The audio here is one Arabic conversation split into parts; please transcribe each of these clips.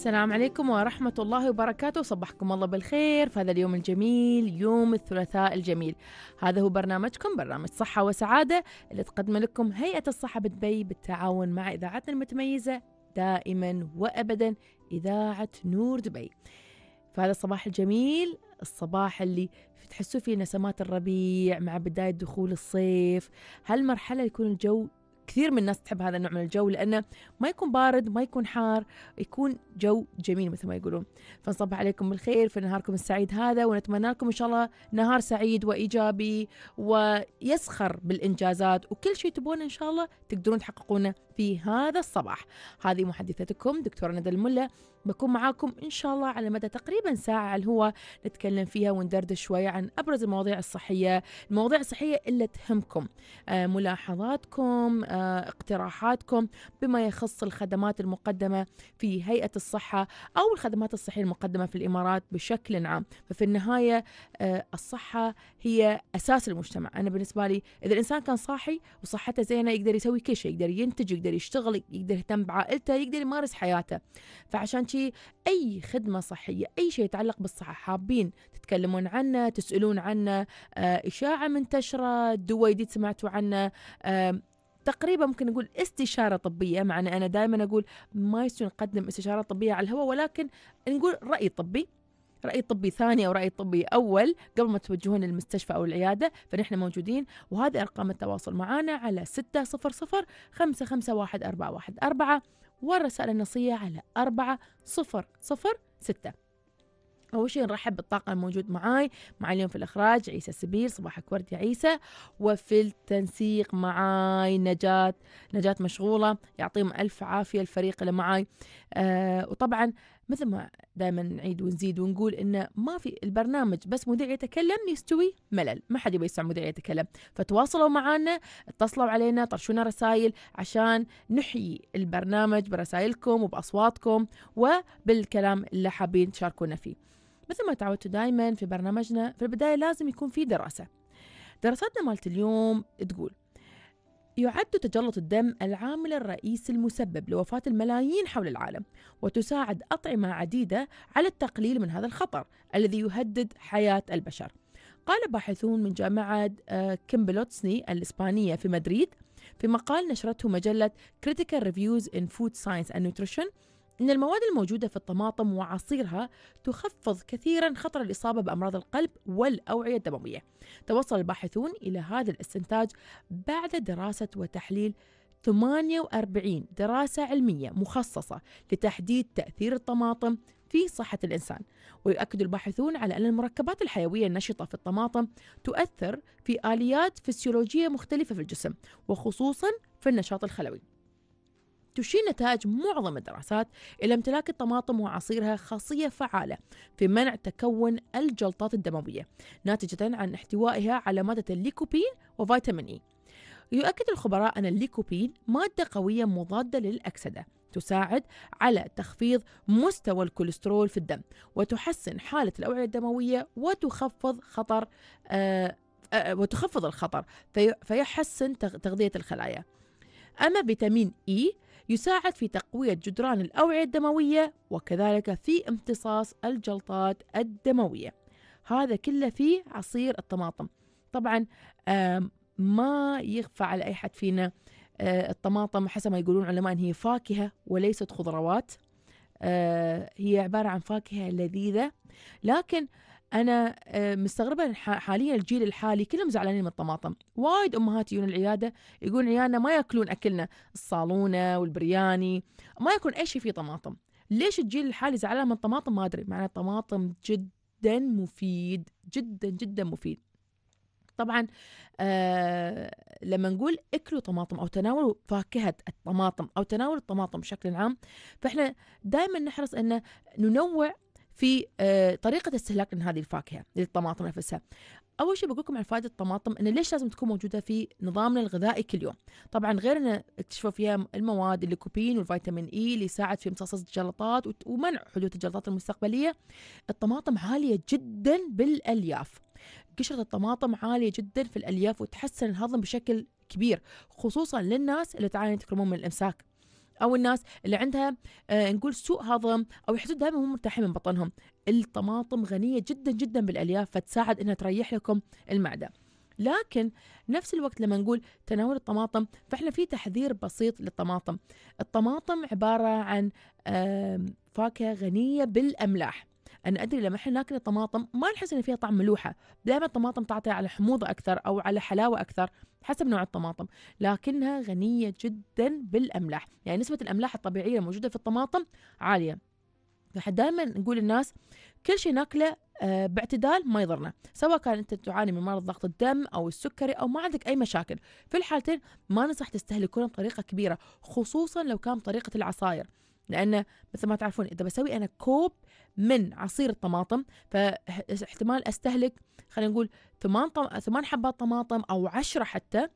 السلام عليكم ورحمة الله وبركاته صبحكم الله بالخير في هذا اليوم الجميل يوم الثلاثاء الجميل هذا هو برنامجكم برنامج صحة وسعادة اللي تقدم لكم هيئة الصحة بدبي بالتعاون مع إذاعتنا المتميزة دائما وأبدا إذاعة نور دبي فهذا الصباح الجميل الصباح اللي تحسوا فيه نسمات الربيع مع بداية دخول الصيف هالمرحلة يكون الجو كثير من الناس تحب هذا النوع من الجو لأنه ما يكون بارد ما يكون حار يكون جو جميل مثل ما يقولون فنصبح عليكم بالخير في نهاركم السعيد هذا ونتمنى لكم إن شاء الله نهار سعيد وإيجابي ويسخر بالإنجازات وكل شيء تبونه إن شاء الله تقدرون تحققونه في هذا الصباح هذه محدثتكم دكتورة ندى الملا بكون معاكم إن شاء الله على مدى تقريبا ساعة على الهواء نتكلم فيها وندردش شوية عن أبرز المواضيع الصحية المواضيع الصحية اللي تهمكم آه، ملاحظاتكم آه اقتراحاتكم بما يخص الخدمات المقدمة في هيئة الصحة أو الخدمات الصحية المقدمة في الإمارات بشكل عام ففي النهاية آه، الصحة هي أساس المجتمع أنا بالنسبة لي إذا الإنسان كان صاحي وصحته زينة يقدر يسوي كل شيء يقدر ينتج يقدر يشتغل يقدر يهتم بعائلته يقدر يمارس حياته فعشان شيء أي خدمة صحية أي شيء يتعلق بالصحة حابين تتكلمون عنه تسألون عنه آه، إشاعة منتشرة دوا جديد سمعتوا عنه تقريبا ممكن نقول استشاره طبيه معنا انا دائما اقول ما يصير نقدم استشاره طبيه على الهواء ولكن نقول راي طبي رأي طبي ثاني أو رأي طبي أول قبل ما توجهون للمستشفى أو العيادة فنحن موجودين وهذه أرقام التواصل معنا على 600 551 والرسائل النصية على 4006 أول شيء نرحب بالطاقة الموجود معاي مع اليوم في الإخراج عيسى السبيل صباحك ورد يا عيسى وفي التنسيق معاي نجاة نجاة مشغولة يعطيهم ألف عافية الفريق اللي معاي آه وطبعا مثل ما دائما نعيد ونزيد ونقول إنه ما في البرنامج بس مذيع يتكلم يستوي ملل ما حد يبي يسمع مذيع يتكلم فتواصلوا معنا اتصلوا علينا طرشونا رسائل عشان نحيي البرنامج برسائلكم وبأصواتكم وبالكلام اللي حابين تشاركونا فيه مثل ما تعودتوا دائما في برنامجنا في البداية لازم يكون في دراسة دراساتنا مالت اليوم تقول يعد تجلط الدم العامل الرئيسي المسبب لوفاة الملايين حول العالم وتساعد أطعمة عديدة على التقليل من هذا الخطر الذي يهدد حياة البشر قال باحثون من جامعة آه، كيمبلوتسني الإسبانية في مدريد في مقال نشرته مجلة Critical Reviews in Food Science and Nutrition إن المواد الموجودة في الطماطم وعصيرها تخفض كثيرا خطر الإصابة بأمراض القلب والأوعية الدموية توصل الباحثون إلى هذا الاستنتاج بعد دراسة وتحليل 48 دراسة علمية مخصصة لتحديد تأثير الطماطم في صحة الإنسان ويؤكد الباحثون على أن المركبات الحيوية النشطة في الطماطم تؤثر في آليات فسيولوجية مختلفة في الجسم وخصوصا في النشاط الخلوي تشير نتائج معظم الدراسات إلى امتلاك الطماطم وعصيرها خاصية فعالة في منع تكون الجلطات الدموية ناتجة عن احتوائها على مادة الليكوبين وفيتامين إي يؤكد الخبراء أن الليكوبين مادة قوية مضادة للأكسدة تساعد على تخفيض مستوى الكوليسترول في الدم وتحسن حالة الأوعية الدموية وتخفض خطر آه، آه، وتخفض الخطر فيحسن تغذية الخلايا أما فيتامين إي e يساعد في تقوية جدران الأوعية الدموية وكذلك في امتصاص الجلطات الدموية هذا كله في عصير الطماطم طبعا ما يخفى على أي حد فينا آه، الطماطم حسب ما يقولون علماء هي فاكهة وليست خضروات آه، هي عبارة عن فاكهة لذيذة لكن انا آه، مستغربه حاليا الجيل الحالي كلهم زعلانين من الطماطم وايد امهات يجون العياده يقولون عيالنا ما ياكلون اكلنا الصالونه والبرياني ما ياكلون اي شيء فيه طماطم ليش الجيل الحالي زعلان من الطماطم ما ادري معنى الطماطم جدا مفيد جدا جدا مفيد طبعا آه لما نقول اكلوا طماطم او تناولوا فاكهه الطماطم او تناول الطماطم بشكل عام فاحنا دائما نحرص ان ننوع في آه، طريقه استهلاك هذه الفاكهه للطماطم نفسها اول شيء بقول لكم عن فائده الطماطم ان ليش لازم تكون موجوده في نظامنا الغذائي كل يوم طبعا غير ان اكتشفوا فيها المواد الليكوبين والفيتامين اي اللي يساعد في امتصاص الجلطات ومنع حدوث الجلطات المستقبليه الطماطم عاليه جدا بالالياف قشرة الطماطم عالية جدا في الألياف وتحسن الهضم بشكل كبير خصوصا للناس اللي تعاني تكرمون من الإمساك او الناس اللي عندها آه نقول سوء هضم او يحسون دائما مو مرتاحين من بطنهم الطماطم غنيه جدا جدا بالالياف فتساعد انها تريح لكم المعده لكن نفس الوقت لما نقول تناول الطماطم فاحنا في تحذير بسيط للطماطم الطماطم عباره عن فاكهه غنيه بالاملاح انا ادري لما احنا ناكل الطماطم ما نحس ان فيها طعم ملوحه دائما الطماطم تعطي على حموضه اكثر او على حلاوه اكثر حسب نوع الطماطم لكنها غنيه جدا بالاملاح يعني نسبه الاملاح الطبيعيه الموجوده في الطماطم عاليه فاحنا دائما نقول للناس كل شيء ناكله آه، باعتدال ما يضرنا سواء كان انت تعاني من مرض ضغط الدم او السكري او ما عندك اي مشاكل في الحالتين ما نصح تستهلكونه بطريقه كبيره خصوصا لو كان بطريقه العصاير لأن مثل ما تعرفون إذا بسوي أنا كوب من عصير الطماطم فاحتمال أستهلك خلينا نقول ثمان طم... ثمان حبات طماطم أو عشرة حتى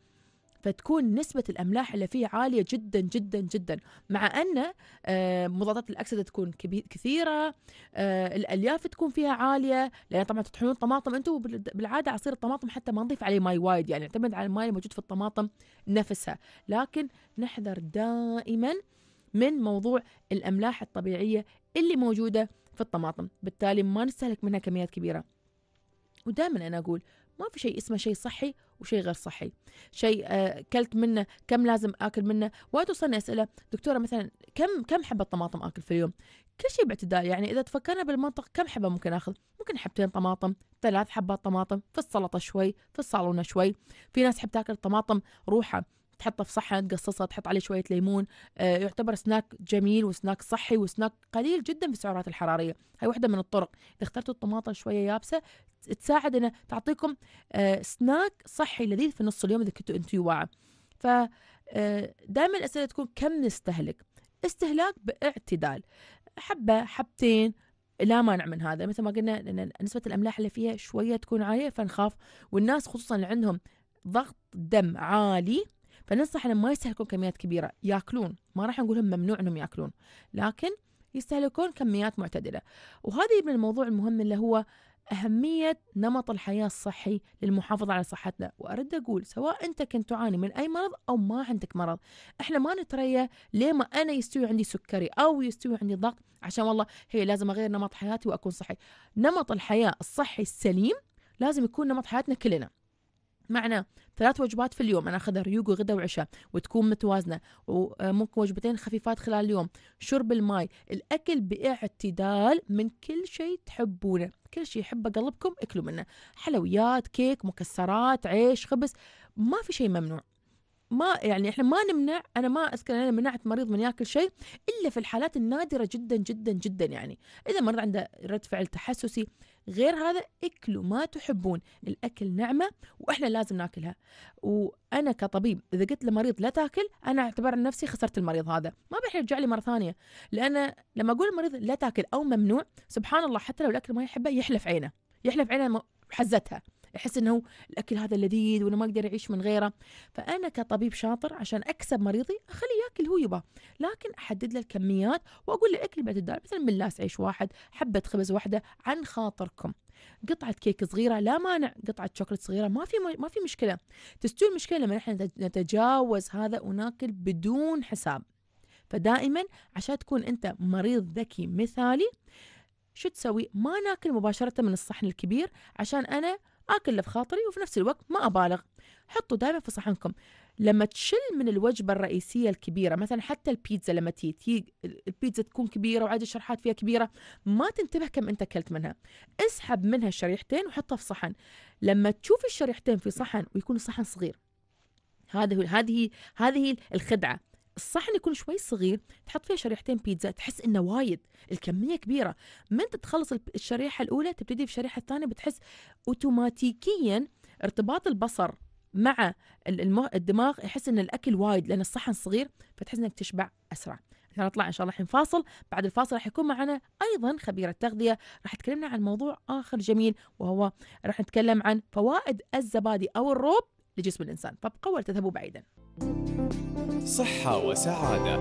فتكون نسبة الأملاح اللي فيه عالية جدا جدا جدا مع أن آه، مضادات الأكسدة تكون كثيرة آه، الألياف تكون فيها عالية لأن طبعا تطحنون طماطم أنتم بالعادة عصير الطماطم حتى ما نضيف عليه ماي وايد يعني نعتمد على الماي الموجود في الطماطم نفسها لكن نحذر دائما من موضوع الأملاح الطبيعية اللي موجودة في الطماطم بالتالي ما نستهلك منها كميات كبيرة ودائما أنا أقول ما في شيء اسمه شيء صحي وشيء غير صحي شيء اكلت آه، منه كم لازم اكل منه وايد توصلني اسئله دكتوره مثلا كم كم حبه طماطم اكل في اليوم كل شيء باعتدال يعني اذا تفكرنا بالمنطق كم حبه ممكن اخذ ممكن حبتين طماطم ثلاث حبات طماطم في السلطه شوي في الصالونه شوي في ناس تحب تاكل طماطم روحه تحطها في صحن تقصصها تحط عليه شويه ليمون آه يعتبر سناك جميل وسناك صحي وسناك قليل جدا في السعرات الحراريه هاي واحده من الطرق اذا اخترتوا الطماطم شويه يابسه تساعد انها تعطيكم آه سناك صحي لذيذ في نص اليوم اذا كنتوا انتوا واعه ف آه، دائما الاسئله تكون كم نستهلك استهلاك باعتدال حبه حبتين لا مانع من هذا مثل ما قلنا لان نسبه الاملاح اللي فيها شويه تكون عاليه فنخاف والناس خصوصا اللي عندهم ضغط دم عالي فننصح انهم ما يستهلكون كميات كبيره ياكلون ما راح نقول لهم ممنوع انهم ياكلون لكن يستهلكون كميات معتدله وهذا يبني الموضوع المهم اللي هو أهمية نمط الحياة الصحي للمحافظة على صحتنا وأرد أقول سواء أنت كنت تعاني من أي مرض أو ما عندك مرض إحنا ما نتريى ليه ما أنا يستوي عندي سكري أو يستوي عندي ضغط عشان والله هي لازم أغير نمط حياتي وأكون صحي نمط الحياة الصحي السليم لازم يكون نمط حياتنا كلنا معنى ثلاث وجبات في اليوم انا اخذها ريوق وغدا وعشاء وتكون متوازنه وممكن وجبتين خفيفات خلال اليوم شرب الماي الاكل باعتدال من كل شيء تحبونه كل شيء يحبه قلبكم اكلوا منه حلويات كيك مكسرات عيش خبز ما في شيء ممنوع ما يعني احنا ما نمنع انا ما اذكر انا منعت مريض من ياكل شيء الا في الحالات النادره جدا جدا جدا يعني اذا مريض عنده رد فعل تحسسي غير هذا اكلوا ما تحبون الاكل نعمه واحنا لازم ناكلها وانا كطبيب اذا قلت لمريض لا تاكل انا اعتبر نفسي خسرت المريض هذا ما بيحتاج يرجع لي مره ثانيه لان لما اقول المريض لا تاكل او ممنوع سبحان الله حتى لو الاكل ما يحبه يحلف عينه يحلف عينه حزتها يحس انه الاكل هذا لذيذ وانه ما اقدر اعيش من غيره فانا كطبيب شاطر عشان اكسب مريضي اخليه ياكل هو يبغى لكن احدد له الكميات واقول له اكل الدار مثلا ملاس عيش واحد حبه خبز واحده عن خاطركم قطعة كيك صغيرة لا مانع قطعة شوكولات صغيرة ما في ما في مشكلة تستوي المشكلة لما نحن نتجاوز هذا وناكل بدون حساب فدائما عشان تكون انت مريض ذكي مثالي شو تسوي ما ناكل مباشرة من الصحن الكبير عشان انا اكل اللي بخاطري وفي نفس الوقت ما ابالغ حطوا دائما في صحنكم لما تشل من الوجبة الرئيسية الكبيرة مثلا حتى البيتزا لما تيجي تي البيتزا تكون كبيرة وعدد الشرحات فيها كبيرة ما تنتبه كم أنت أكلت منها اسحب منها شريحتين وحطها في صحن لما تشوف الشريحتين في صحن ويكون الصحن صغير هذه هذه هذه الخدعة الصحن يكون شوي صغير تحط فيها شريحتين بيتزا تحس انه وايد الكميه كبيره من تتخلص الشريحه الاولى تبتدي في الشريحه الثانيه بتحس اوتوماتيكيا ارتباط البصر مع الدماغ يحس ان الاكل وايد لان الصحن صغير فتحس انك تشبع اسرع احنا نطلع ان شاء الله الحين فاصل بعد الفاصل راح يكون معنا ايضا خبيره تغذيه راح تكلمنا عن موضوع اخر جميل وهو راح نتكلم عن فوائد الزبادي او الروب لجسم الانسان فابقوا ولا تذهبوا بعيدا صحة وسعادة.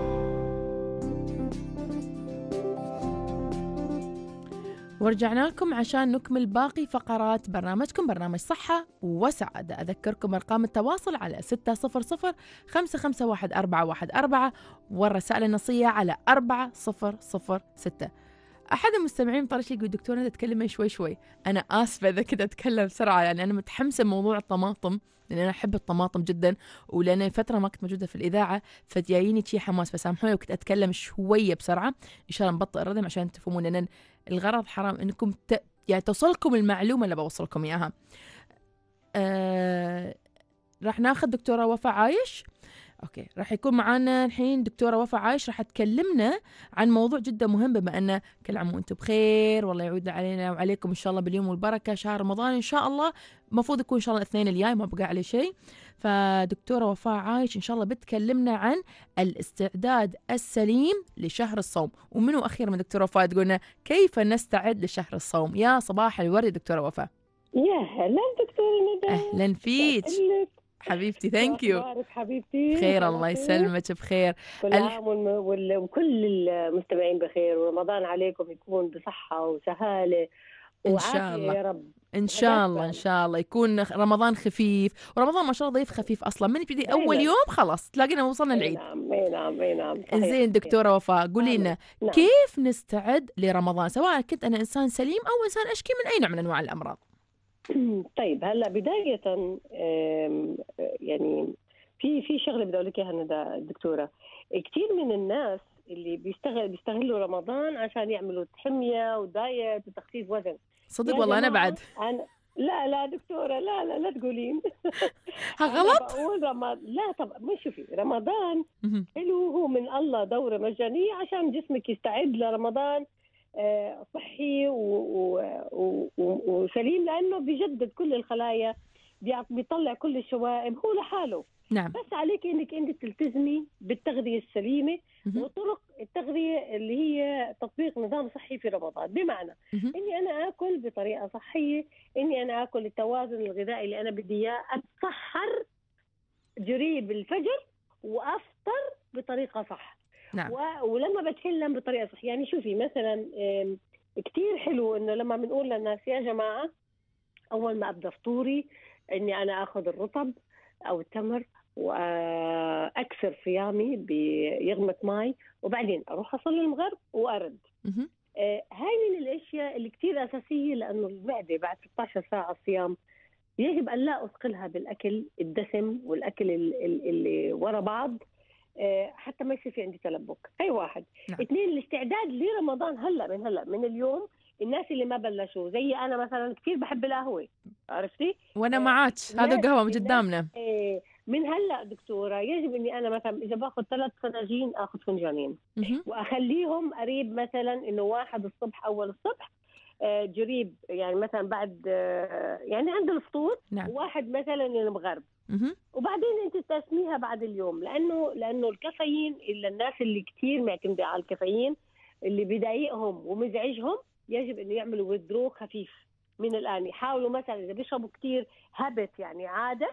ورجعنا لكم عشان نكمل باقي فقرات برنامجكم برنامج صحة وسعادة أذكركم أرقام التواصل على 600 551 414 والرسائل النصية على 4006 احد المستمعين طرش يقول دكتورة تتكلمي شوي شوي انا اسفه اذا كنت اتكلم بسرعه يعني انا متحمسه موضوع الطماطم لان انا احب الطماطم جدا ولان فتره ما كنت موجوده في الاذاعه فجاييني شي حماس فسامحوني لو كنت اتكلم شويه بسرعه ان شاء الله نبطئ الردم عشان تفهمون لان الغرض حرام انكم ت... يعني توصلكم المعلومه اللي بوصلكم اياها أه... راح ناخذ دكتوره وفاء عايش اوكي راح يكون معنا الحين دكتوره وفاء عايش راح تكلمنا عن موضوع جدا مهم بما ان كل عام وانتم بخير والله يعود علينا وعليكم ان شاء الله باليوم والبركه شهر رمضان ان شاء الله المفروض يكون ان شاء الله الاثنين الجاي ما بقى عليه شيء فدكتوره وفاء عايش ان شاء الله بتكلمنا عن الاستعداد السليم لشهر الصوم ومنو اخيرا من دكتوره وفاء تقولنا كيف نستعد لشهر الصوم يا صباح الورد دكتوره وفاء يا هلا دكتورة ندى اهلا فيك حبيبتي ثانك يو حبيبتي بخير الله يسلمك بخير كل عام وكل المستمعين بخير ورمضان عليكم يكون بصحة وسهالة ان شاء الله يا رب ان شاء الله ان شاء الله يكون رمضان خفيف ورمضان ما شاء الله ضيف خفيف اصلا من يبتدي اول نعم. يوم خلاص تلاقينا وصلنا العيد نعم، اي نعم اي نعم زين دكتوره وفاء قولي نعم، لنا كيف نستعد لرمضان سواء كنت انا انسان سليم او انسان اشكي من اي نوع من انواع الامراض طيب هلا بدايه يعني في في شغله بدي اقول لك اياها الدكتورة دكتوره كثير من الناس اللي بيشتغل بيستغلوا رمضان عشان يعملوا حميه ودايت وتخفيف وزن صدق والله انا بعد أنا لا لا دكتورة لا لا لا تقولين غلط رمضان لا طب ما شوفي رمضان حلو هو من الله دورة مجانية عشان جسمك يستعد لرمضان صحي وسليم لانه بيجدد كل الخلايا بيطلع كل الشوائب هو لحاله نعم. بس عليك انك انت تلتزمي بالتغذيه السليمه مه. وطرق التغذيه اللي هي تطبيق نظام صحي في رمضان بمعنى مه. اني انا اكل بطريقه صحيه اني انا اكل التوازن الغذائي اللي انا بدي اياه اتسحر جريب الفجر وافطر بطريقه صح نعم. ولما بتكلم بطريقه صحيحه يعني شوفي مثلا كثير حلو انه لما بنقول للناس يا جماعه اول ما ابدا فطوري اني انا اخذ الرطب او التمر واكسر صيامي بيغمة مي وبعدين اروح اصلي المغرب وارد آه، هاي من الاشياء اللي كثير اساسيه لانه المعده بعد 16 ساعه صيام يجب ان لا اثقلها بالاكل الدسم والاكل اللي ورا بعض آه، حتى ما يصير في عندي تلبك هي واحد نعم. اثنين الاستعداد لرمضان هلا من هلا من اليوم الناس اللي ما بلشوا زي انا مثلا كثير بحب القهوه عرفتي وانا آه، معك هذا القهوه قدامنا إيه، من هلا دكتوره يجب اني انا مثلا اذا باخذ ثلاث فناجين اخذ فنجانين واخليهم قريب مثلا انه واحد الصبح اول الصبح قريب آه، يعني مثلا بعد يعني عند الفطور نعم. واحد مثلا المغرب وبعدين انت تسميها بعد اليوم لانه لانه الكافيين اللي الناس اللي كثير معتمده على الكافيين اللي بضايقهم ومزعجهم يجب انه يعملوا ويدرو خفيف من الان يحاولوا مثلا اذا بيشربوا كثير هبت يعني عاده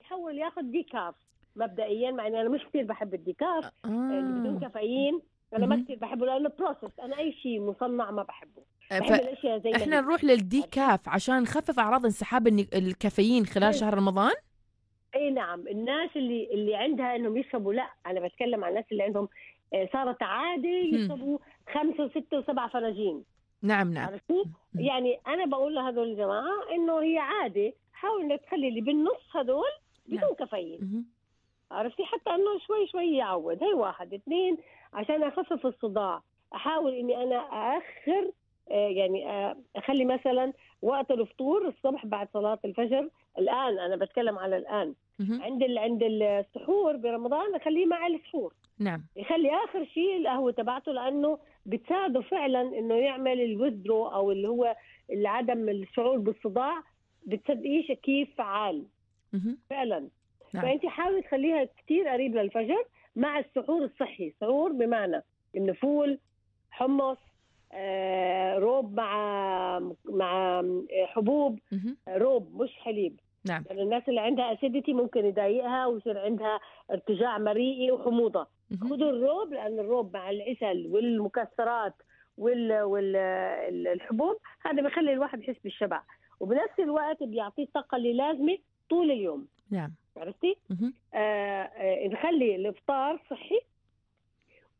يحاول ياخذ ديكاف مبدئيا مع اني انا مش كثير بحب الديكاف آه. آه. اللي بدون كافيين انا ما كثير بحبه لانه بروسس انا اي شيء مصنع ما بحبه أه، ف... زي احنا نروح للديكاف عشان نخفف اعراض انسحاب الكافيين خلال إيه. شهر رمضان اي نعم الناس اللي اللي عندها انهم يشربوا لا انا بتكلم عن الناس اللي عندهم آه، صارت عاده يشربوا خمسه وسته وسبعه فراجين نعم نعم عرفتي؟ يعني انا بقول لهذول الجماعه انه هي عاده حاول انك تخلي اللي بالنص هذول بدون نعم. كافيين عرفتي حتى انه شوي شوي يعود هي واحد اثنين عشان اخفف الصداع احاول اني انا اخر آه، يعني آه، اخلي مثلا وقت الفطور الصبح بعد صلاه الفجر الان انا بتكلم على الان مم. عند عند السحور برمضان اخليه مع السحور نعم يخلي اخر شيء القهوه تبعته لانه بتساعده فعلا انه يعمل الوزرو او اللي هو عدم الشعور بالصداع بتصدقيش كيف فعال مم. فعلا نعم. فانت حاولي تخليها كثير قريب للفجر مع السحور الصحي سحور بمعنى النفول حمص آه، روب مع مع حبوب آه، روب مش حليب نعم يعني الناس اللي عندها اسيديتي ممكن يضايقها ويصير عندها ارتجاع مريئي وحموضه خذوا الروب لان الروب مع العسل والمكسرات وال والحبوب هذا بيخلي الواحد يحس بالشبع وبنفس الوقت بيعطيه الطاقه اللي لازمه طول اليوم نعم عرفتي؟ آه, آه نخلي الافطار صحي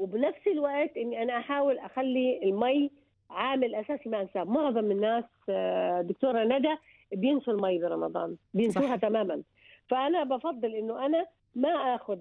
وبنفس الوقت اني انا احاول اخلي المي عامل اساسي ما انساه معظم الناس آه، دكتوره ندى بينسوا المي برمضان بينسوها تماما فانا بفضل انه انا ما اخذ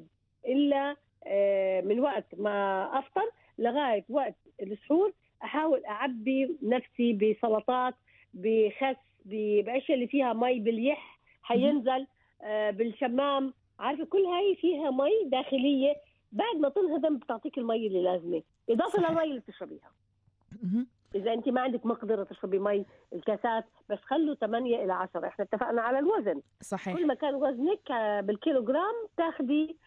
الا آه، من وقت ما افطر لغايه وقت السحور احاول اعبي نفسي بسلطات بخس باشياء اللي فيها مي باليح حينزل آه، بالشمام عارفه كل هاي فيها مي داخليه بعد ما تنهضم بتعطيك المي اللي لازمه اضافه للمي اللي بتشربيها اذا انت ما عندك مقدره تشربي مي الكاسات بس خلوا 8 الى 10 احنا اتفقنا على الوزن صحيح كل ما كان وزنك آه، بالكيلوغرام تاخدي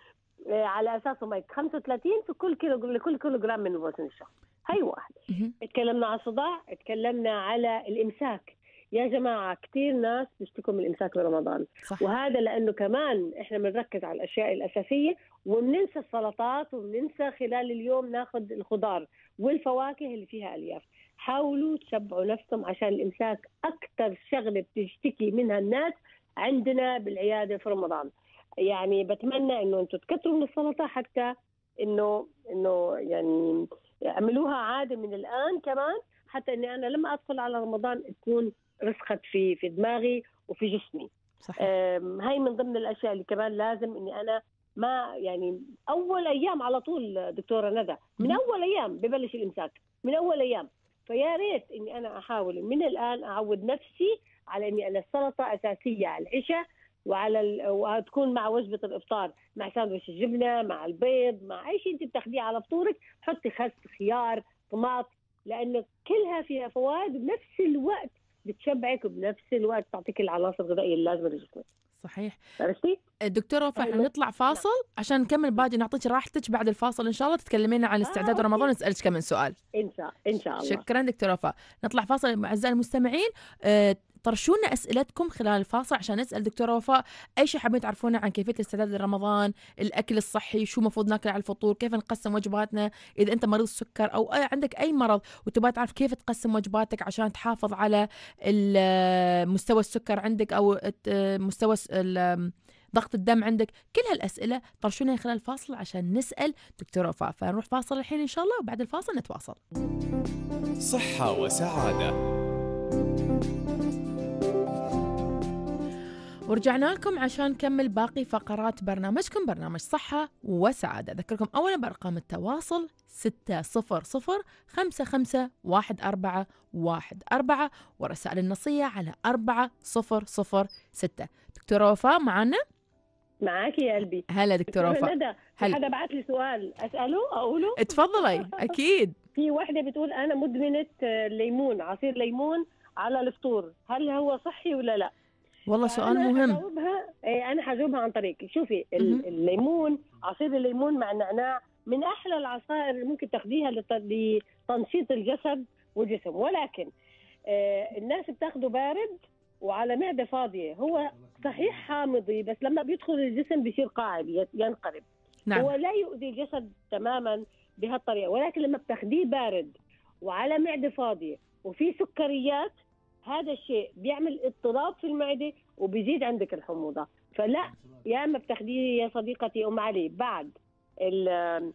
آه، على اساسه مي 35 في كل كيلو لكل كيلوغرام من وزن الشخص هي واحد اتكلمنا على الصداع اتكلمنا على الامساك يا جماعة كثير ناس بيشتكوا من الإمساك برمضان صح. وهذا لأنه كمان إحنا بنركز على الأشياء الأساسية وبننسى السلطات وبننسى خلال اليوم ناخذ الخضار والفواكه اللي فيها الياف حاولوا تشبعوا نفسكم عشان الامساك اكثر شغله بتشتكي منها الناس عندنا بالعياده في رمضان يعني بتمنى انه انتم تكثروا من السلطه حتى انه انه يعني اعملوها عاده من الان كمان حتى اني انا لما ادخل على رمضان تكون رسخت في في دماغي وفي جسمي صحيح. هاي من ضمن الاشياء اللي كمان لازم اني انا ما يعني اول ايام على طول دكتوره ندى من اول ايام ببلش الامساك من اول ايام فيا ريت اني انا احاول من الان اعود نفسي على اني انا السلطه اساسيه على العشاء وعلى ال... مع وجبه الافطار مع ساندويتش الجبنه مع البيض مع اي شيء انت بتاخذيه على فطورك حطي خس خيار طماط لانه كلها فيها فوائد بنفس الوقت بتشبعك وبنفس الوقت تعطيك العناصر الغذائيه اللازمه لجسمك صحيح عرفتي دكتوره وفاء طيب. نطلع فاصل عشان نكمل باقي نعطيك راحتك بعد الفاصل ان شاء الله تتكلمين عن استعداد آه، رمضان نسالك كم من سؤال ان شاء ان شاء الله شكرا دكتوره وفاء نطلع فاصل اعزائي المستمعين آه، طرشونا اسئلتكم خلال الفاصل عشان نسال دكتوره وفاء اي شيء حابين تعرفونه عن كيفيه الاستعداد لرمضان الاكل الصحي شو المفروض ناكل على الفطور كيف نقسم وجباتنا اذا انت مريض سكر او عندك اي مرض وتبغى تعرف كيف تقسم وجباتك عشان تحافظ على مستوى السكر عندك او مستوى ضغط الدم عندك كل هالاسئله طرشونا خلال الفاصل عشان نسال دكتوره وفاء فنروح فاصل الحين ان شاء الله وبعد الفاصل نتواصل صحه وسعاده ورجعنا لكم عشان نكمل باقي فقرات برنامجكم برنامج صحة وسعادة أذكركم أولا بأرقام التواصل ستة صفر صفر خمسة خمسة واحد أربعة واحد أربعة ورسائل النصية على أربعة صفر صفر ستة دكتورة وفاء معنا؟ معك يا قلبي هلا دكتورة وفاء ندى هل... حدا بعت لي سؤال أسأله أقوله؟ اتفضلي أكيد في واحدة بتقول أنا مدمنة آه، ليمون عصير ليمون على الفطور هل هو صحي ولا لا؟ والله آه، سؤال مهم هجاوبها إيه، انا حجاوبها عن طريق شوفي الليمون عصير الليمون مع النعناع من احلى العصائر اللي ممكن تاخديها لتنشيط الجسد والجسم ولكن آه، الناس بتاخده بارد وعلى معده فاضيه هو صحيح حامضي بس لما بيدخل الجسم بيصير قاعد ينقلب نعم. هو لا يؤذي الجسد تماما بهالطريقه ولكن لما بتاخديه بارد وعلى معده فاضيه وفي سكريات هذا الشيء بيعمل اضطراب في المعده وبيزيد عندك الحموضه فلا يا اما بتاخديه يا صديقتي ام علي بعد الـ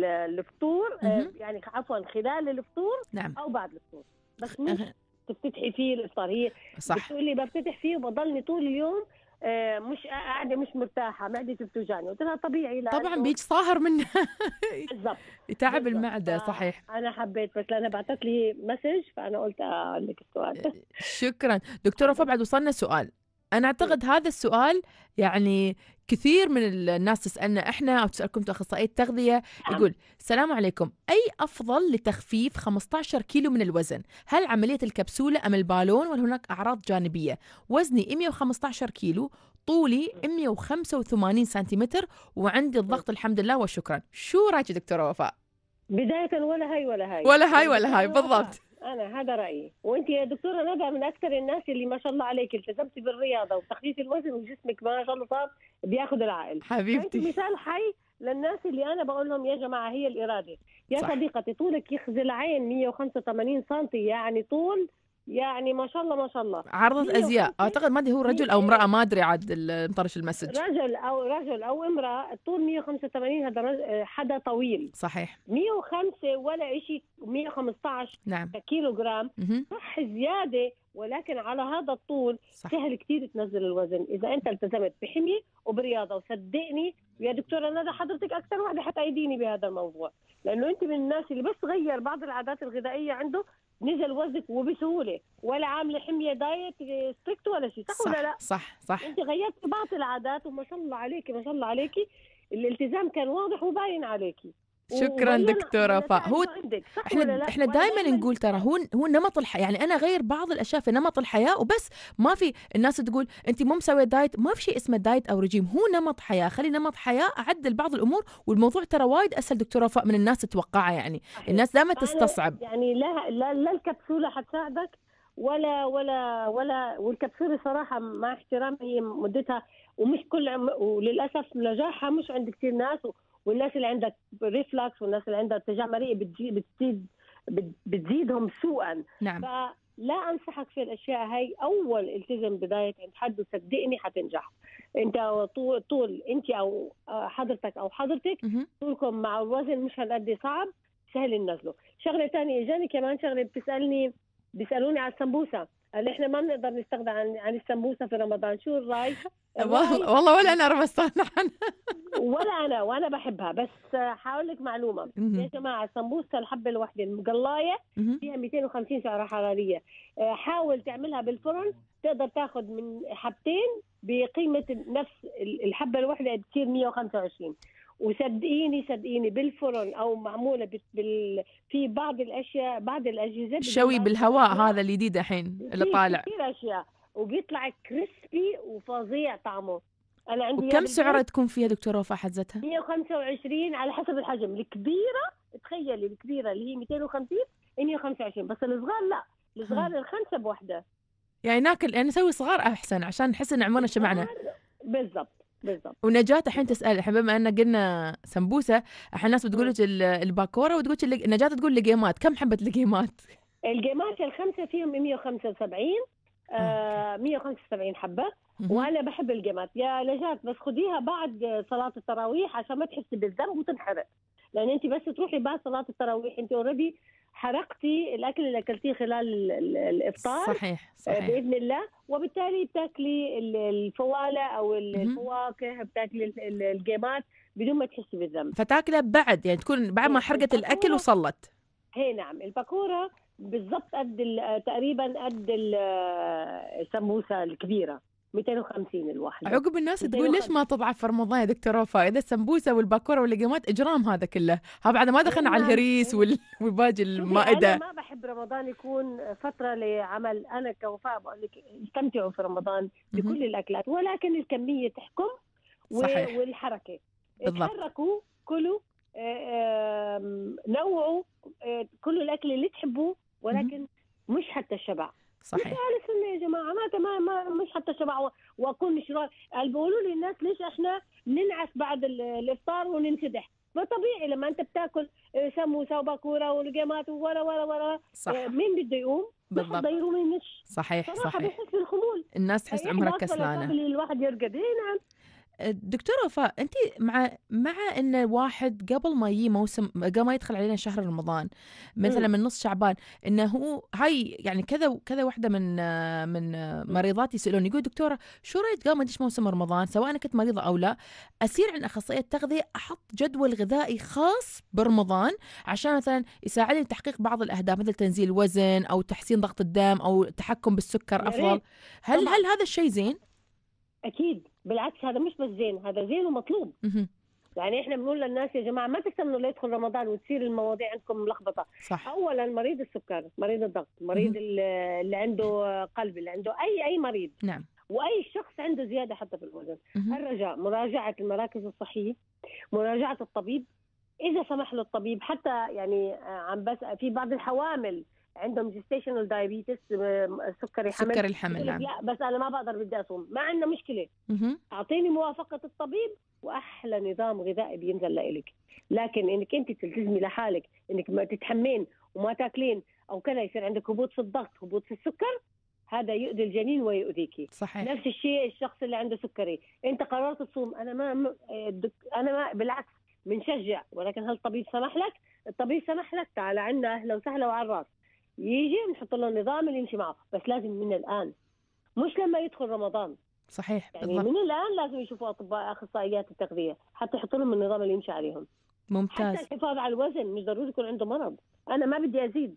الفطور آه، يعني عفوا خلال الفطور نعم. او بعد الفطور بس مش أه. تفتتحي فيه الافطار هي صح بتقولي بفتتح فيه وبضلني طول اليوم آه، مش آه، قاعده مش مرتاحه معدتي بتوجعني قلت لها طبيعي لا طبعا بيج صاهر منها بالضبط يتعب المعده صحيح انا حبيت بس لانها بعثت لي مسج فانا قلت اقول لك السؤال شكرا دكتوره فبعد وصلنا سؤال انا اعتقد هذا السؤال يعني كثير من الناس تسالنا احنا او تسالكم اخصائيه التغذيه نعم. يقول السلام عليكم اي افضل لتخفيف 15 كيلو من الوزن هل عمليه الكبسوله ام البالون ولا هناك اعراض جانبيه وزني 115 كيلو طولي 185 سنتيمتر وعندي نعم. الضغط الحمد لله وشكرا شو رايك دكتوره وفاء بدايه ولا هاي ولا هاي ولا هاي يعني ولا هاي بالضبط انا هذا رايي وانت يا دكتوره ندى من اكثر الناس اللي ما شاء الله عليك التزمتي بالرياضه وتخفيف الوزن وجسمك ما شاء الله صار بياخذ العقل حبيبتي انت مثال حي للناس اللي انا بقول لهم يا جماعه هي الاراده يا صح. صديقتي طولك يخزي العين 185 سم يعني طول يعني ما شاء الله ما شاء الله عرضت ازياء اعتقد ما ادري هو رجل او إيه؟ امراه ما ادري عاد مطرش المسج رجل او رجل او امراه الطول 185 هذا آه، حدا طويل صحيح 105 ولا شيء 115 نعم. كيلو جرام صح زياده ولكن على هذا الطول صح. سهل كثير تنزل الوزن اذا انت التزمت بحميه وبرياضه وصدقني يا دكتوره ندى حضرتك اكثر واحده حتايديني بهذا الموضوع لانه انت من الناس اللي بس غير بعض العادات الغذائيه عنده نزل وزنك وبسهوله ولا عامله حميه دايت ستريكت آه، ولا شيء صح, ولا لا صح صح انت غيرتي بعض العادات وما شاء الله عليكي ما شاء الله عليكي الالتزام كان واضح وباين عليكي شكرا دكتوره فاء هو احنا احنا دائما نقول ترى هو هو نمط الحياه يعني انا اغير بعض الاشياء في نمط الحياه وبس ما في الناس تقول انت مو مسويه دايت ما في شيء اسمه دايت او رجيم هو نمط حياه خلي نمط حياه اعدل بعض الامور والموضوع ترى وايد اسهل دكتوره فاء من الناس تتوقعه يعني الناس دائما تستصعب يعني لا لا, لا الكبسوله حتساعدك ولا ولا ولا والكبسوله صراحه مع احترامي مدتها ومش كل وللاسف نجاحها مش عند كثير ناس والناس اللي عندها ريفلكس والناس اللي عندها ارتجاع مريء بتزيد بتزيدهم سوءا نعم فلا انصحك في الاشياء هاي اول التزم بدايه عند حد وصدقني حتنجح انت طول طول انت او حضرتك او حضرتك طولكم مع الوزن مش هالقد صعب سهل ننزله شغله ثانيه اجاني كمان شغله بتسالني بيسالوني على السمبوسه اللي احنا ما بنقدر نستغنى عن عن السمبوسه في رمضان شو الراي؟ والله ولا انا بستغنى عنها ولا انا وانا بحبها بس حاول لك معلومه يا جماعه السمبوسه الحبه الواحده المقلايه فيها 250 سعره حراريه آه، حاول تعملها بالفرن تقدر تاخذ من حبتين بقيمه نفس الحبه الواحده بتصير 125 وصدقيني صدقيني بالفرن او معموله بال... في بعض الاشياء بعض الاجهزه الشوي بالهواء هذا الجديد الحين اللي طالع كثير اشياء وبيطلع كريسبي وفظيع طعمه انا عندي وكم سعرها تكون فيها دكتوره وفاء حزتها؟ 125 على حسب الحجم الكبيره تخيلي الكبيره اللي هي 250 125 بس الصغار لا الصغار الخمسه بوحده يعني ناكل يعني نسوي صغار احسن عشان نحس ان عمرنا شبعنا بالضبط بالضبط ونجاة الحين تسال الحين بما ان قلنا سمبوسه الحين الناس بتقول لك الباكوره وتقول لك نجاة تقول لقيمات كم حبه لقيمات؟ القيمات الخمسه فيهم 175 175 آه، حبه وانا بحب القيمات يا نجاة بس خديها بعد صلاه التراويح عشان ما تحسي بالذنب وتنحرق لان انت بس تروحي بعد صلاه التراويح انت اوريدي حرقتي الاكل اللي اكلتيه خلال الافطار صحيح آه، صحيح باذن الله وبالتالي بتاكلي الفواله او الفواكه بتاكلي الجيمات بدون ما تحسي بالذنب فتاكله بعد يعني تكون بعد ما إيه، حرقت الاكل وصلت هي نعم الباكوره بالضبط قد تقريبا قد السموسه الكبيره 250 الواحد عقب الناس تقول ليش ما تضعف في رمضان يا دكتورة وفاء إذا السمبوسة والباكورة واللقمات إجرام هذا كله ها بعد ما دخلنا على إيه، الهريس إيه. وال... والباقي المائدة أنا ما بحب رمضان يكون فترة لعمل أنا كوفاء بقول لك استمتعوا في رمضان بكل الأكلات ولكن الكمية تحكم و... صحيح. والحركة بالضبط. تحركوا كلوا آه، نوعوا آه، كلوا الأكل اللي تحبوه ولكن مش حتى الشبع صحيح انا سنه يا جماعه ما ما, ما مش حتى شبع واكون مش بيقولوا لي الناس ليش احنا ننعس بعد الافطار وننشدح فطبيعي لما انت بتاكل سموسه وباكوره ولقيمات ولا ولا ولا صح. آه، مين بده يقوم؟ بالضبط يقوم صحيح صراحه صحيح بحس بالخمول الناس تحس يعني عمرها كسلانه الواحد يرقد اي نعم دكتورة وفاء أنت مع مع أن واحد قبل ما يجي موسم قبل ما يدخل علينا شهر رمضان مثلا من نص شعبان أنه هو هاي يعني كذا كذا واحدة من من مريضات يسالوني يقول دكتورة شو رأيك قبل ما أدش موسم رمضان سواء أنا كنت مريضة أو لا أسير عند أخصائية تغذية أحط جدول غذائي خاص برمضان عشان مثلا يساعدني تحقيق بعض الأهداف مثل تنزيل الوزن أو تحسين ضغط الدم أو التحكم بالسكر أفضل هل هل هذا الشيء زين؟ أكيد بالعكس هذا مش بس زين هذا زين ومطلوب يعني احنا بنقول للناس يا جماعه ما تستنوا ليدخل رمضان وتصير المواضيع عندكم ملخبطه صح. اولا مريض السكر مريض الضغط مريض اللي عنده قلب اللي عنده اي اي مريض نعم واي شخص عنده زياده حتى في الوزن الرجاء مراجعه المراكز الصحيه مراجعه الطبيب اذا سمح له الطبيب حتى يعني آه، عم بس في بعض الحوامل عندهم جستيشنال آه، دايابيتس سكري حمل سكري الحمل نعم. لا بس انا ما بقدر بدي اصوم ما عندنا مشكله مه. اعطيني موافقه الطبيب واحلى نظام غذائي بينزل لك لكن انك انت تلتزمي لحالك انك ما تتحمين وما تاكلين او كذا يصير عندك هبوط في الضغط هبوط في السكر هذا يؤذي الجنين ويؤذيكي صحيح نفس الشيء الشخص اللي عنده سكري انت قررت تصوم انا ما آه، انا ما بالعكس بنشجع ولكن هل الطبيب سمح لك الطبيب سمح لك تعال عندنا اهلا وسهلا وعلى الراس يجي نحط له النظام اللي يمشي معه بس لازم من الان مش لما يدخل رمضان صحيح يعني بالضبط. من الان لازم يشوفوا اطباء اخصائيات التغذيه حتى يحط لهم النظام اللي يمشي عليهم ممتاز حتى الحفاظ على الوزن مش ضروري يكون عنده مرض انا ما بدي ازيد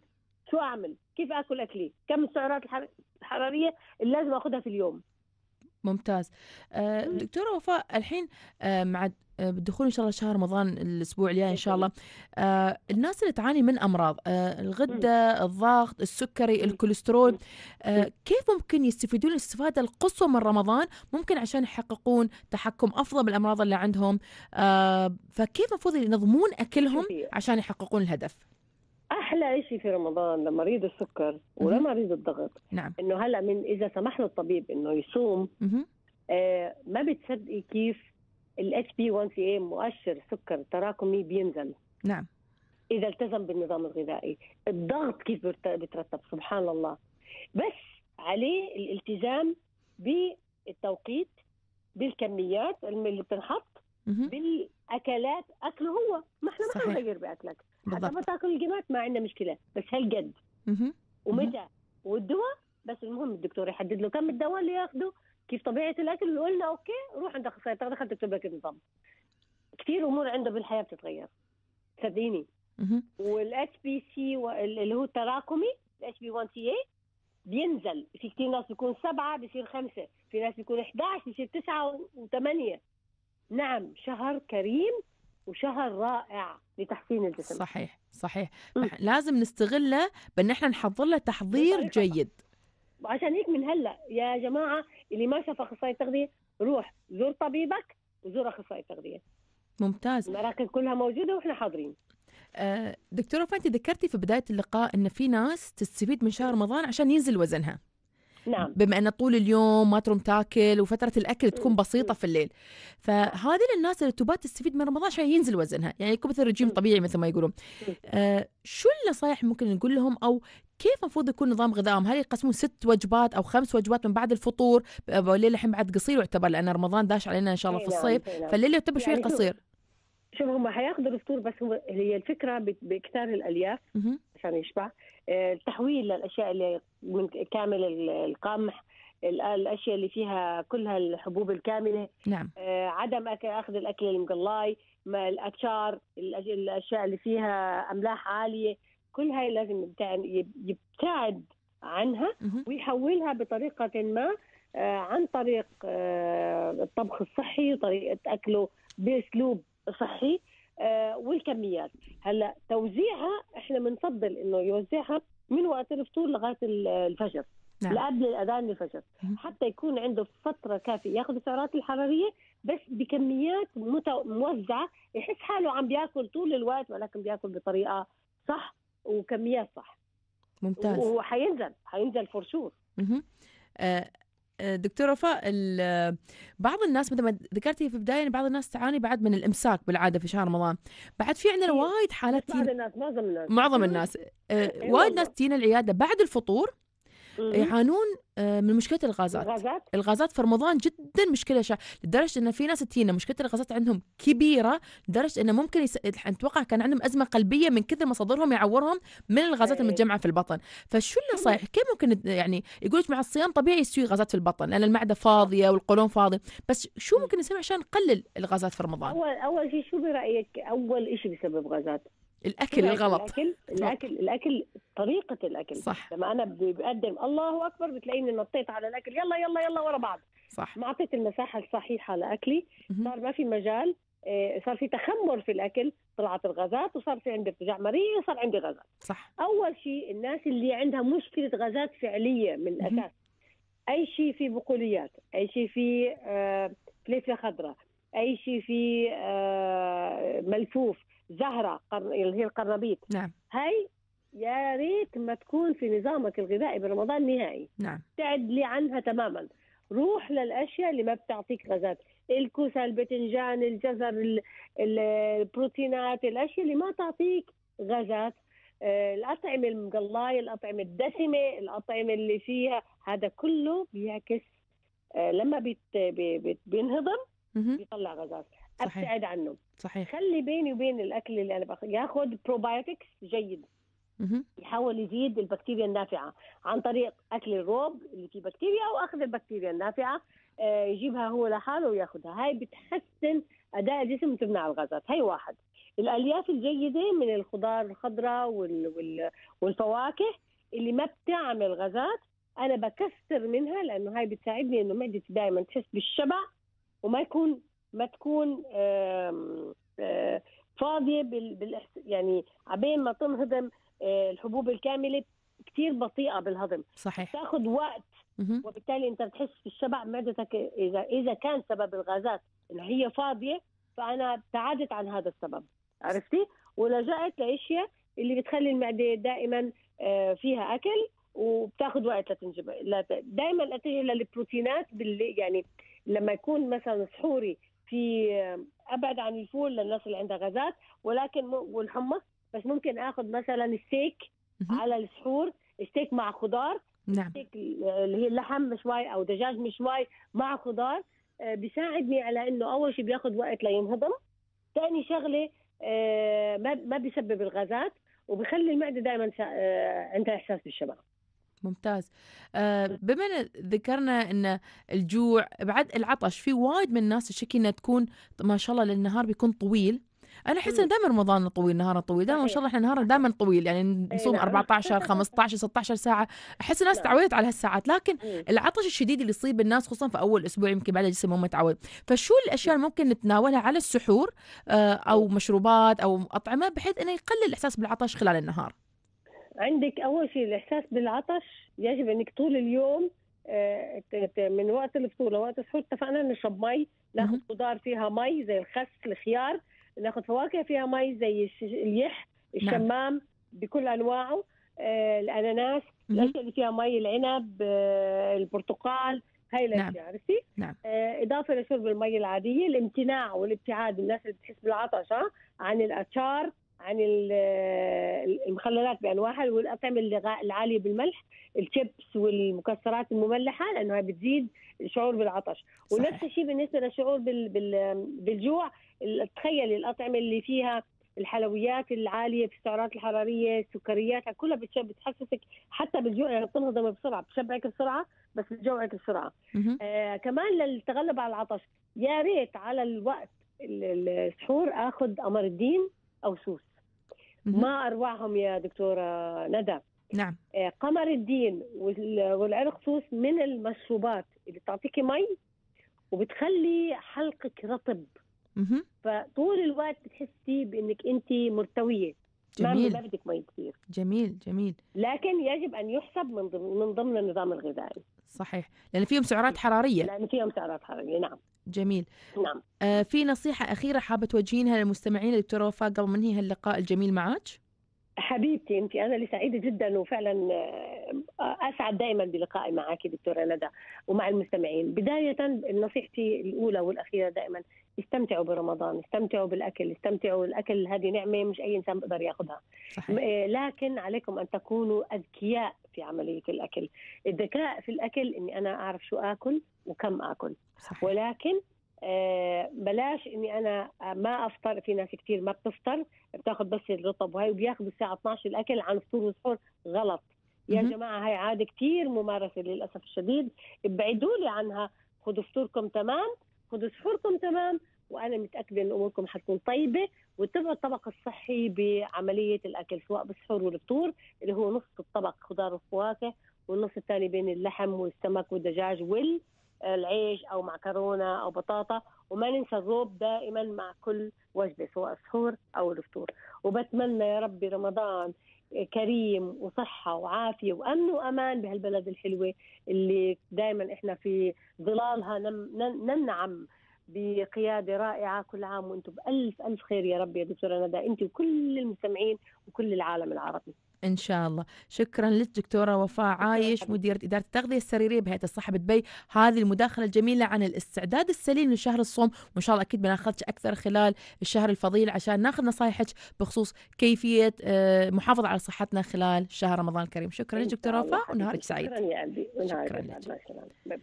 شو اعمل كيف اكل اكلي كم السعرات الحراريه اللي لازم اخذها في اليوم ممتاز آه، دكتوره وفاء الحين آه، مع آه، بالدخول ان شاء الله شهر رمضان الاسبوع الجاي ان شاء الله الناس اللي تعاني من امراض الغده الضغط السكري الكوليسترول كيف ممكن يستفيدون الاستفاده القصوى من رمضان ممكن عشان يحققون تحكم افضل بالامراض اللي عندهم فكيف المفروض ينظمون اكلهم عشان يحققون الهدف احلى شيء في رمضان لمريض السكر ولمريض الضغط نعم انه هلا من اذا سمح له الطبيب انه يصوم آه ما بتصدقي كيف الاتش بي 1 سي مؤشر سكر التراكمي بينزل نعم اذا التزم بالنظام الغذائي الضغط كيف بترتب سبحان الله بس عليه الالتزام بالتوقيت بالكميات اللي بتنحط بالاكلات اكله هو ما احنا ما حنغير باكلك بالضبط حتى تاكل ما عندنا مشكله بس هالقد ومتى والدواء بس المهم الدكتور يحدد له كم الدواء اللي ياخده كيف طبيعه الاكل قلنا اوكي روح عند اخصائي دخل تكتب لك النظام كثير امور عنده بالحياه بتتغير صدقيني والاتش بي سي اللي هو التراكمي الاتش بي 1 سي اي بينزل في كثير ناس بيكون سبعه بيصير خمسه في ناس بيكون 11 بيصير تسعه وثمانيه نعم شهر كريم وشهر رائع لتحسين الجسم صحيح صحيح لازم نستغله بان احنا نحضر له تحضير جيد وعشان هيك من هلا يا جماعه اللي ما شاف اخصائي تغذيه روح زور طبيبك وزور اخصائي تغذيه ممتاز المراكز كلها موجوده واحنا حاضرين آه، دكتوره فانتي ذكرتي في بدايه اللقاء ان في ناس تستفيد من شهر رمضان عشان ينزل وزنها نعم بما أن طول اليوم ما تروم تاكل وفترة الأكل تكون بسيطة في الليل فهذه للناس اللي تبات تستفيد من رمضان عشان ينزل وزنها يعني يكون مثل رجيم طبيعي مثل ما يقولون آه شو النصائح ممكن نقول لهم أو كيف المفروض يكون نظام غذائهم؟ هل يقسمون ست وجبات او خمس وجبات من بعد الفطور؟ آه، الليل الحين بعد قصير يعتبر لان رمضان داش علينا ان شاء الله في نعم، الصيف، نعم. فالليل يعتبر شوي يعني قصير. شوف هم حياخذوا الفطور بس هو هي الفكره باكثار الالياف عشان يشبع آه، التحويل للاشياء اللي من كامل القمح الاشياء اللي فيها كلها الحبوب الكامله نعم آه، عدم اخذ الاكل المقلاي الاتشار الاشياء اللي فيها املاح عاليه كل هاي لازم يبتعد عنها ويحولها بطريقه ما آه، عن طريق الطبخ الصحي طريقه اكله باسلوب صحي آه، والكميات هلا توزيعها احنا بنفضل انه يوزعها من وقت الفطور لغايه الفجر نعم. لقبل الاذان للفجر حتى يكون عنده فتره كافيه ياخذ السعرات الحراريه بس بكميات موزعه يحس حاله عم بياكل طول الوقت ولكن بياكل بطريقه صح وكميات صح ممتاز وحينزل حينزل فور شور دكتوره وفاء بعض الناس مثل ما ذكرتي في البدايه بعض الناس تعاني بعد من الامساك بالعاده في شهر رمضان بعد في عندنا إيه، وايد حالات الناس معظم الناس معظم إيه، الناس إيه، وايد ناس تجينا العياده بعد الفطور يعانون آه، من مشكله الغازات الغازات الغازات في رمضان جدا مشكله شا... لدرجه ان في ناس تجينا مشكله الغازات عندهم كبيره لدرجه انه ممكن يس... اتوقع كان عندهم ازمه قلبيه من كثر مصادرهم يعورهم من الغازات إيه. المتجمعه في البطن فشو النصائح كيف ممكن يعني يقول مع الصيام طبيعي يستوي غازات في البطن لان المعده فاضيه والقولون فاضي بس شو ممكن نسوي عشان نقلل الغازات في رمضان اول اول شيء شو برايك اول شيء بسبب غازات الاكل الغلط الاكل الاكل الاكل طريقه الاكل صح لما انا بقدم الله اكبر بتلاقيني نطيت على الاكل يلا يلا يلا ورا بعض صح ما اعطيت المساحه الصحيحه لاكلي صار ما في مجال آه، صار في تخمر في الاكل طلعت الغازات وصار في عندي ارتجاع مريء وصار عندي غازات صح اول شيء الناس اللي عندها مشكله غازات فعليه من الاساس اي شيء في بقوليات اي شيء في آه فليفله خضراء اي شيء في آه ملفوف زهره اللي هي القرنبيط نعم هاي يا ريت ما تكون في نظامك الغذائي برمضان نهائي نعم تعدلي عنها تماما روح للاشياء اللي ما بتعطيك غازات الكوسه الباذنجان الجزر البروتينات الاشياء اللي ما تعطيك غازات آه، الاطعمه المقلايه الاطعمه الدسمه الاطعمه اللي فيها هذا كله بيعكس آه، لما بينهضم بيطلع غازات ابتعد عنه صحيح خلي بيني وبين الاكل اللي انا باخذ ياخذ بروبايوتكس جيد يحاول يزيد البكتيريا النافعه عن طريق اكل الروب اللي فيه بكتيريا او اخذ البكتيريا النافعه آه، يجيبها هو لحاله وياخذها هاي بتحسن اداء الجسم وتمنع الغازات هاي واحد الالياف الجيده من الخضار الخضراء والفواكه اللي ما بتعمل غازات انا بكثر منها لانه هاي بتساعدني انه معدتي دائما تحس بالشبع وما يكون ما تكون فاضيه بال يعني عبين ما تنهضم الحبوب الكامله كثير بطيئه بالهضم صحيح تاخذ وقت وبالتالي انت بتحس بالشبع معدتك اذا اذا كان سبب الغازات انه هي فاضيه فانا ابتعدت عن هذا السبب عرفتي ولجأت لاشياء اللي بتخلي المعده دائما فيها اكل وبتاخذ وقت لتنجب دائما اتجه للبروتينات باللي يعني لما يكون مثلا سحوري في آه، ابعد عن الفول للناس اللي عندها غازات ولكن والحمى بس ممكن اخذ مثلا ستيك على السحور ستيك مع خضار نعم ستيك اللي هي اللحم مشوي او دجاج مشوي مع خضار آه، بيساعدني على انه اول شيء بياخذ وقت لينهضم ثاني شغله آه، ما ما بيسبب الغازات وبخلي المعده دائما عندها احساس بالشبع ممتاز آه، بما ذكرنا ان الجوع بعد العطش في وايد من الناس تشكي انها تكون ما شاء الله للنهار بيكون طويل انا احس ان دائما رمضان طويل نهارنا طويل دائما ما شاء الله احنا نهارنا دائما طويل يعني نصوم 14 15 16 ساعه احس الناس نعم. تعودت على هالساعات لكن العطش الشديد اللي يصيب الناس خصوصا في اول اسبوع يمكن بعد الجسم ما متعود فشو الاشياء اللي ممكن نتناولها على السحور آه، او مشروبات او اطعمه بحيث انه يقلل الاحساس بالعطش خلال النهار عندك اول شيء الاحساس بالعطش يجب انك طول اليوم آه، من وقت الفطور لوقت السحور اتفقنا نشرب مي ناخذ خضار فيها مي زي الخس الخيار ناخذ فواكه فيها مي زي اليح نعم. الشمام بكل انواعه آه، الاناناس الاشياء اللي فيها مي العنب آه، البرتقال هاي نعم. الاشياء عرفتي؟ نعم. اضافه لشرب المي العاديه الامتناع والابتعاد الناس اللي بتحس بالعطش عن الاتشار عن المخللات بانواعها والاطعمه العاليه بالملح الشيبس والمكسرات المملحه لانه هي بتزيد الشعور بالعطش صحيح. ونفس الشيء بالنسبه للشعور بالجوع تخيل الاطعمه اللي فيها الحلويات العاليه في السعرات الحراريه السكريات كلها بتحسسك حتى بالجوع يعني بتنهضم بسرعه بتشبعك بسرعه بس بتجوعك بسرعه آه كمان للتغلب على العطش يا ريت على الوقت السحور اخذ امر الدين أو سوس ما أروعهم يا دكتورة ندى نعم آه، قمر الدين والعرق سوس من المشروبات اللي بتعطيكي مي وبتخلي حلقك رطب مه. فطول الوقت بتحسي بانك انت مرتويه جميل ما بدك مي كثير جميل جميل لكن يجب ان يحسب من ضمن من ضمن النظام الغذائي صحيح لأن فيهم سعرات حرارية لأن فيهم سعرات حرارية نعم جميل نعم آه في نصيحة أخيرة حابة توجهينها للمستمعين دكتورة وفاء قبل ما ننهي الجميل معك حبيبتي انت انا اللي سعيده جدا وفعلا آه، اسعد دائما بلقائي معك دكتوره ندى ومع المستمعين بدايه نصيحتي الاولى والاخيره دائما استمتعوا برمضان استمتعوا بالاكل استمتعوا الاكل هذه نعمه مش اي انسان بيقدر ياخذها آه، لكن عليكم ان تكونوا اذكياء في عمليه الاكل الذكاء في الاكل اني انا اعرف شو اكل وكم اكل صحيح. ولكن آه بلاش اني انا ما افطر في ناس كثير ما بتفطر بتاخذ بس الرطب وهي وبياخذوا الساعه 12 الاكل عن فطور وسحور غلط يا م-م. جماعه هاي عاده كثير ممارسه للاسف الشديد ابعدوا لي عنها خذوا فطوركم تمام خذوا سحوركم تمام وانا متاكده ان اموركم حتكون طيبه واتبع الطبق الصحي بعملية الأكل سواء بالسحور والفطور اللي هو نص الطبق خضار وفواكه والنص الثاني بين اللحم والسمك والدجاج والعيش أو معكرونة أو بطاطا وما ننسى الروب دائما مع كل وجبة سواء السحور أو الفطور وبتمنى يا ربي رمضان كريم وصحة وعافية وأمن وأمان بهالبلد الحلوة اللي دائما إحنا في ظلالها ننعم بقياده رائعه كل عام وانتم بالف الف خير يا رب يا دكتوره ندى انت وكل المستمعين وكل العالم العربي ان شاء الله شكرا لك دكتوره وفاء عايش مديره اداره التغذيه السريريه بهيئه الصحه بدبي هذه المداخله الجميله عن الاستعداد السليم لشهر الصوم وان شاء الله اكيد بناخذك اكثر خلال الشهر الفضيل عشان ناخذ نصايحك بخصوص كيفيه آه، محافظه على صحتنا خلال شهر رمضان الكريم شكرا لك دكتوره وفاء ونهارك سعيد شكرا يا قلبي ونهارك سعيد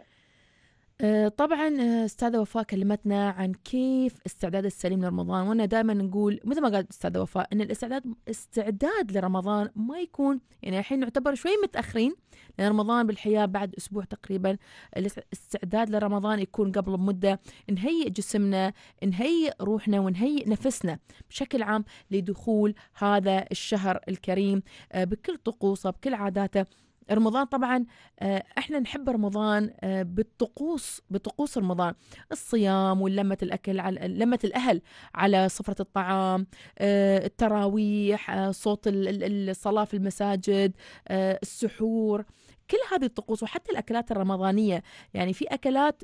آه، طبعا آه، استاذه وفاء كلمتنا عن كيف الاستعداد السليم لرمضان وانا دائما نقول مثل ما قالت استاذه وفاء ان الاستعداد استعداد لرمضان ما يكون يعني الحين نعتبر شوي متاخرين لان رمضان بالحياه بعد اسبوع تقريبا الاستعداد لرمضان يكون قبل بمده نهيئ جسمنا نهيئ روحنا ونهيئ نفسنا بشكل عام لدخول هذا الشهر الكريم آه، بكل طقوسه بكل عاداته رمضان طبعا آه، احنا نحب رمضان آه، بالطقوس بطقوس رمضان الصيام ولمة الاكل على لمة الاهل على سفرة الطعام آه، التراويح صوت الصلاة في المساجد السحور كل هذه الطقوس وحتى الاكلات الرمضانية يعني في اكلات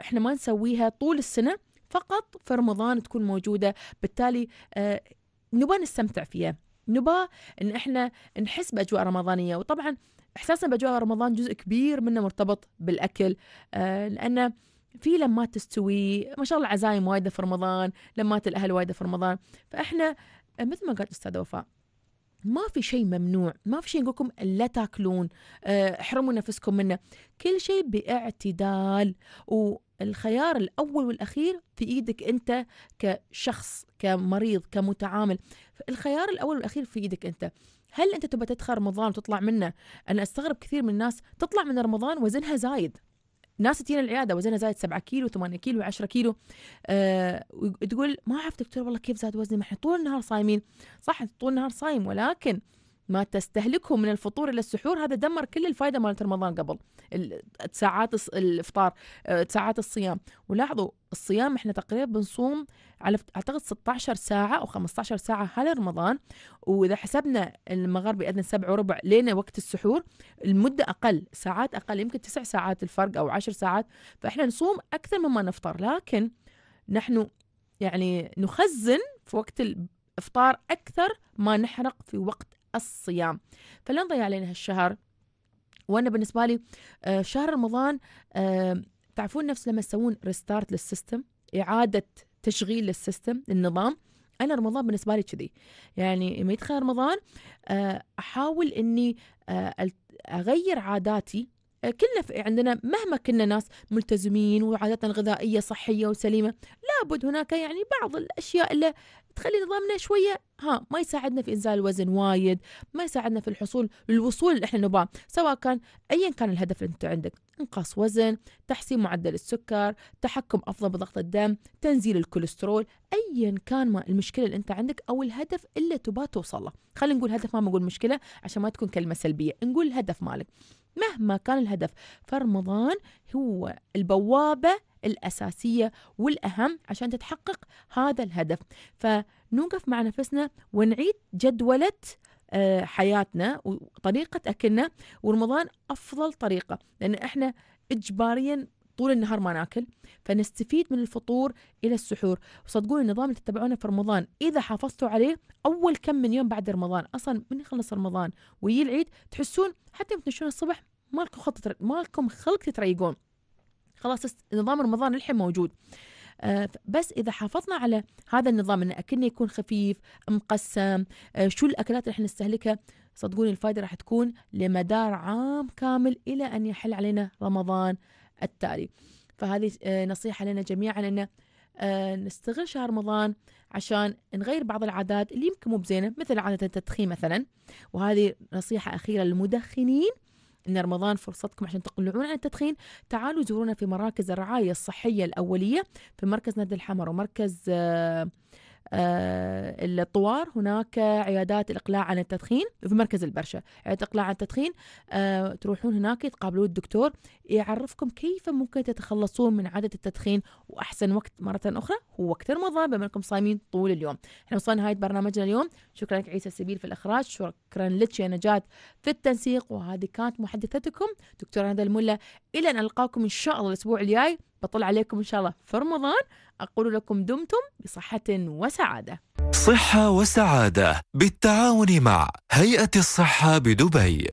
احنا ما نسويها طول السنة فقط في رمضان تكون موجودة بالتالي نبغى نستمتع فيها نبى ان احنا نحس باجواء رمضانيه وطبعا احساسنا باجواء رمضان جزء كبير منه مرتبط بالاكل آه لانه في لمات تستوي ما شاء الله عزايم وايده في رمضان لمات الاهل وايده في رمضان فاحنا مثل ما قالت استاذه وفاء ما في شيء ممنوع ما في شيء نقولكم لا تاكلون آه، احرموا نفسكم منه كل شيء باعتدال و الخيار الأول والأخير في إيدك أنت كشخص كمريض كمتعامل الخيار الأول والأخير في إيدك أنت هل أنت تبى تدخل رمضان وتطلع منه أنا أستغرب كثير من الناس تطلع من رمضان وزنها زايد ناس تجينا العياده وزنها زايد 7 كيلو 8 كيلو 10 كيلو أه وتقول ما اعرف دكتور والله كيف زاد وزني ما احنا طول النهار صايمين صح طول النهار صايم ولكن ما تستهلكه من الفطور الى السحور هذا دمر كل الفائده مالت رمضان قبل ساعات الافطار آه، ساعات الصيام ولاحظوا الصيام احنا تقريبا بنصوم على اعتقد 16 ساعه او 15 ساعه هذا رمضان واذا حسبنا المغرب باذن 7 وربع لين وقت السحور المده اقل ساعات اقل يمكن تسع ساعات الفرق او 10 ساعات فاحنا نصوم اكثر مما نفطر لكن نحن يعني نخزن في وقت الافطار اكثر ما نحرق في وقت الصيام فلا نضيع علينا هالشهر وانا بالنسبه لي آه، شهر رمضان آه، تعرفون نفس لما تسوون ريستارت للسيستم اعاده تشغيل للسيستم للنظام انا رمضان بالنسبه لي كذي يعني لما يدخل رمضان آه، احاول اني اغير عاداتي كلنا عندنا مهما كنا ناس ملتزمين وعاداتنا الغذائيه صحيه وسليمه لابد هناك يعني بعض الاشياء اللي تخلي نظامنا شويه ها ما يساعدنا في انزال الوزن وايد ما يساعدنا في الحصول للوصول اللي احنا نبغاه سواء كان ايا كان الهدف اللي انت عندك انقاص وزن تحسين معدل السكر تحكم افضل بضغط الدم تنزيل الكوليسترول ايا كان ما المشكله اللي انت عندك او الهدف اللي تبغى توصل له خلينا نقول هدف ما نقول مشكله عشان ما تكون كلمه سلبيه نقول الهدف مالك مهما كان الهدف فرمضان هو البوابة الأساسية والأهم عشان تتحقق هذا الهدف فنوقف مع نفسنا ونعيد جدولة آه، حياتنا وطريقة أكلنا ورمضان أفضل طريقة لأن إحنا إجباريا طول النهار ما ناكل فنستفيد من الفطور الى السحور وصدقون النظام اللي تتبعونه في رمضان اذا حافظتوا عليه اول كم من يوم بعد رمضان اصلا من يخلص رمضان ويجي العيد تحسون حتى يوم تنشون الصبح ما لكم خطط ما لكم خلق تتريقون خلاص نظام رمضان الحين موجود آه، بس اذا حافظنا على هذا النظام ان اكلنا يكون خفيف مقسم آه، شو الاكلات اللي احنا نستهلكها صدقوني الفائده راح تكون لمدار عام كامل الى ان يحل علينا رمضان التالي فهذه آه، نصيحة لنا جميعا أن آه، نستغل شهر رمضان عشان نغير بعض العادات اللي يمكن مو بزينة مثل عادة التدخين مثلا وهذه نصيحة أخيرة للمدخنين ان رمضان فرصتكم عشان تقلعون عن التدخين تعالوا زورونا في مراكز الرعايه الصحيه الاوليه في مركز نادي الحمر ومركز آه، آه، الطوار هناك عيادات الإقلاع عن التدخين في مركز البرشة عيادات الإقلاع عن التدخين آه، تروحون هناك تقابلون الدكتور يعرفكم كيف ممكن تتخلصون من عادة التدخين وأحسن وقت مرة أخرى هو وقت رمضان بما أنكم صايمين طول اليوم احنا وصلنا نهاية برنامجنا اليوم شكرا لك عيسى السبيل في الإخراج شكرا لك يا نجاة في التنسيق وهذه كانت محدثتكم دكتورة ندى الملا إلى أن ألقاكم إن شاء الله الأسبوع الجاي بطلع عليكم إن شاء الله في رمضان أقول لكم دمتم بصحة وسعادة صحة وسعادة بالتعاون مع هيئة الصحة بدبي